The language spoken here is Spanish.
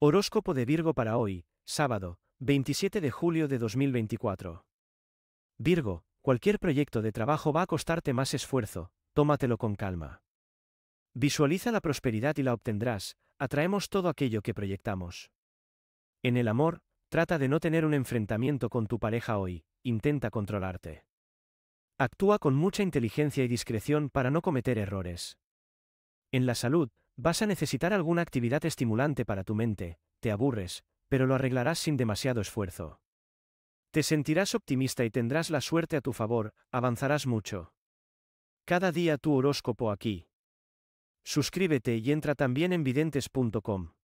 Horóscopo de Virgo para hoy, sábado, 27 de julio de 2024. Virgo, cualquier proyecto de trabajo va a costarte más esfuerzo, tómatelo con calma. Visualiza la prosperidad y la obtendrás, atraemos todo aquello que proyectamos. En el amor, trata de no tener un enfrentamiento con tu pareja hoy, intenta controlarte. Actúa con mucha inteligencia y discreción para no cometer errores. En la salud, Vas a necesitar alguna actividad estimulante para tu mente, te aburres, pero lo arreglarás sin demasiado esfuerzo. Te sentirás optimista y tendrás la suerte a tu favor, avanzarás mucho. Cada día tu horóscopo aquí. Suscríbete y entra también en videntes.com.